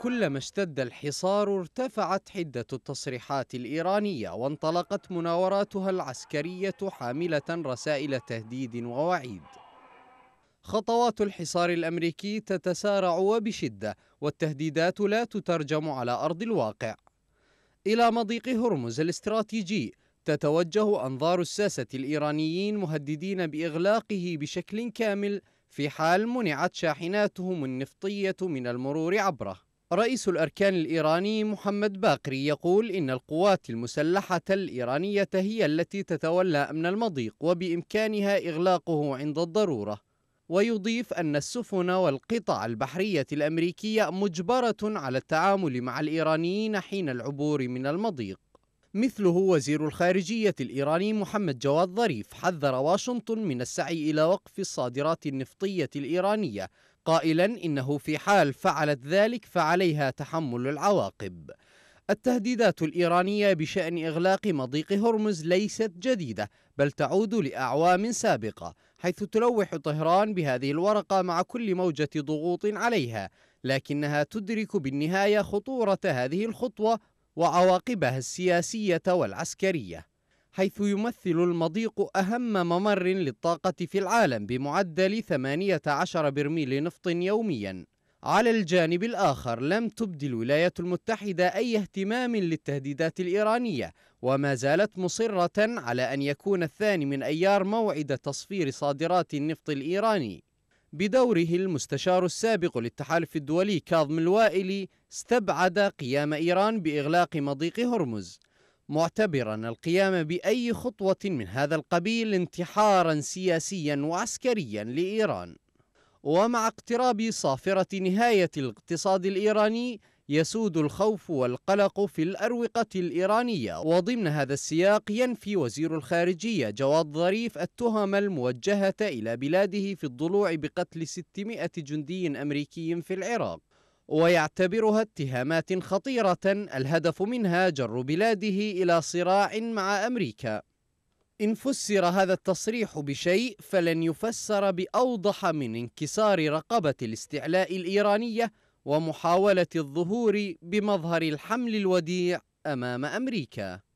كلما اشتد الحصار ارتفعت حدة التصريحات الإيرانية وانطلقت مناوراتها العسكرية حاملة رسائل تهديد ووعيد خطوات الحصار الأمريكي تتسارع وبشدة والتهديدات لا تترجم على أرض الواقع إلى مضيق هرمز الاستراتيجي تتوجه أنظار الساسة الإيرانيين مهددين بإغلاقه بشكل كامل في حال منعت شاحناتهم النفطية من المرور عبره رئيس الأركان الإيراني محمد باقري يقول إن القوات المسلحة الإيرانية هي التي تتولى أمن المضيق وبإمكانها إغلاقه عند الضرورة ويضيف أن السفن والقطع البحرية الأمريكية مجبرة على التعامل مع الإيرانيين حين العبور من المضيق مثله وزير الخارجية الإيراني محمد جواد ظريف حذر واشنطن من السعي إلى وقف الصادرات النفطية الإيرانية قائلا إنه في حال فعلت ذلك فعليها تحمل العواقب التهديدات الإيرانية بشأن إغلاق مضيق هرمز ليست جديدة بل تعود لأعوام سابقة حيث تلوح طهران بهذه الورقة مع كل موجة ضغوط عليها لكنها تدرك بالنهاية خطورة هذه الخطوة وعواقبها السياسية والعسكرية حيث يمثل المضيق أهم ممر للطاقة في العالم بمعدل 18 برميل نفط يومياً على الجانب الآخر لم تبدي الولايات المتحدة أي اهتمام للتهديدات الإيرانية وما زالت مصرة على أن يكون الثاني من أيار موعد تصفير صادرات النفط الإيراني بدوره المستشار السابق للتحالف الدولي كاظم الوائلي استبعد قيام إيران بإغلاق مضيق هرمز معتبرا القيام بأي خطوة من هذا القبيل انتحارا سياسيا وعسكريا لإيران ومع اقتراب صافرة نهاية الاقتصاد الإيراني يسود الخوف والقلق في الأروقة الإيرانية وضمن هذا السياق ينفي وزير الخارجية جواد ظريف التهم الموجهة إلى بلاده في الضلوع بقتل 600 جندي أمريكي في العراق ويعتبرها اتهامات خطيرة الهدف منها جر بلاده إلى صراع مع أمريكا إن فسر هذا التصريح بشيء فلن يفسر بأوضح من انكسار رقبة الاستعلاء الإيرانية ومحاولة الظهور بمظهر الحمل الوديع أمام أمريكا